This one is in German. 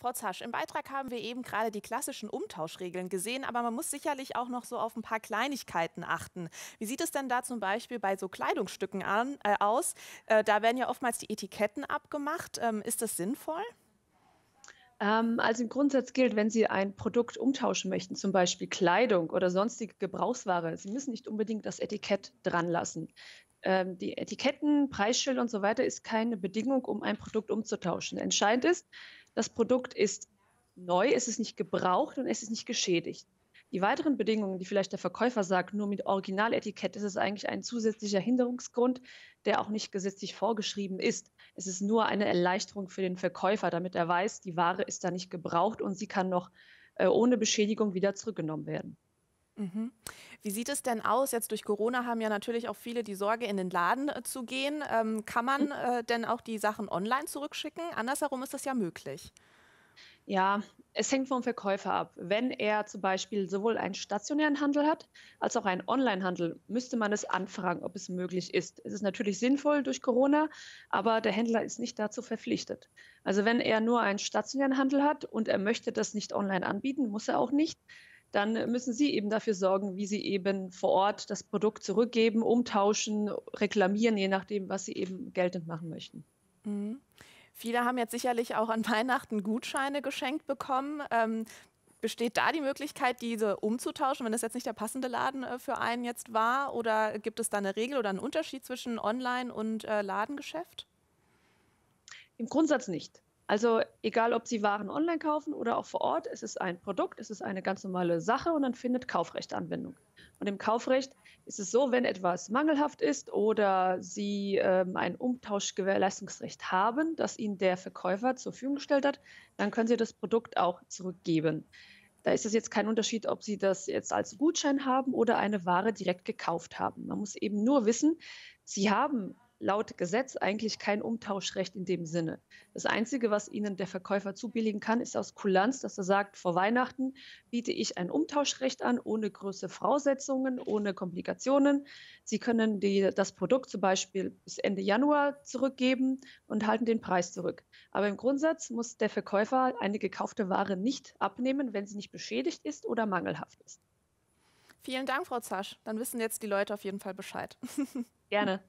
Frau Zasch, im Beitrag haben wir eben gerade die klassischen Umtauschregeln gesehen, aber man muss sicherlich auch noch so auf ein paar Kleinigkeiten achten. Wie sieht es denn da zum Beispiel bei so Kleidungsstücken an, äh, aus? Äh, da werden ja oftmals die Etiketten abgemacht. Ähm, ist das sinnvoll? Ähm, also im Grundsatz gilt, wenn Sie ein Produkt umtauschen möchten, zum Beispiel Kleidung oder sonstige Gebrauchsware, Sie müssen nicht unbedingt das Etikett dran lassen. Ähm, die Etiketten, Preisschild und so weiter ist keine Bedingung, um ein Produkt umzutauschen. Entscheidend ist, das Produkt ist neu, es ist nicht gebraucht und es ist nicht geschädigt. Die weiteren Bedingungen, die vielleicht der Verkäufer sagt, nur mit Originaletikett ist es eigentlich ein zusätzlicher Hinderungsgrund, der auch nicht gesetzlich vorgeschrieben ist. Es ist nur eine Erleichterung für den Verkäufer, damit er weiß, die Ware ist da nicht gebraucht und sie kann noch äh, ohne Beschädigung wieder zurückgenommen werden. Mhm. Wie sieht es denn aus? Jetzt durch Corona haben ja natürlich auch viele die Sorge, in den Laden äh, zu gehen. Ähm, kann man hm. äh, denn auch die Sachen online zurückschicken? Andersherum ist das ja möglich. Ja, es hängt vom Verkäufer ab. Wenn er zum Beispiel sowohl einen stationären Handel hat als auch einen Online-Handel, müsste man es anfragen, ob es möglich ist. Es ist natürlich sinnvoll durch Corona, aber der Händler ist nicht dazu verpflichtet. Also wenn er nur einen stationären Handel hat und er möchte das nicht online anbieten, muss er auch nicht dann müssen Sie eben dafür sorgen, wie Sie eben vor Ort das Produkt zurückgeben, umtauschen, reklamieren, je nachdem, was Sie eben geltend machen möchten. Mhm. Viele haben jetzt sicherlich auch an Weihnachten Gutscheine geschenkt bekommen. Ähm, besteht da die Möglichkeit, diese umzutauschen, wenn das jetzt nicht der passende Laden äh, für einen jetzt war? Oder gibt es da eine Regel oder einen Unterschied zwischen Online- und äh, Ladengeschäft? Im Grundsatz nicht. Also egal, ob Sie Waren online kaufen oder auch vor Ort, es ist ein Produkt, es ist eine ganz normale Sache und dann findet Kaufrecht Anwendung. Und im Kaufrecht ist es so, wenn etwas mangelhaft ist oder Sie ähm, ein Umtauschgewährleistungsrecht haben, das Ihnen der Verkäufer zur Verfügung gestellt hat, dann können Sie das Produkt auch zurückgeben. Da ist es jetzt kein Unterschied, ob Sie das jetzt als Gutschein haben oder eine Ware direkt gekauft haben. Man muss eben nur wissen, Sie haben laut Gesetz eigentlich kein Umtauschrecht in dem Sinne. Das Einzige, was Ihnen der Verkäufer zubilligen kann, ist aus Kulanz, dass er sagt, vor Weihnachten biete ich ein Umtauschrecht an, ohne große Voraussetzungen, ohne Komplikationen. Sie können die, das Produkt zum Beispiel bis Ende Januar zurückgeben und halten den Preis zurück. Aber im Grundsatz muss der Verkäufer eine gekaufte Ware nicht abnehmen, wenn sie nicht beschädigt ist oder mangelhaft ist. Vielen Dank, Frau Zasch. Dann wissen jetzt die Leute auf jeden Fall Bescheid. Gerne.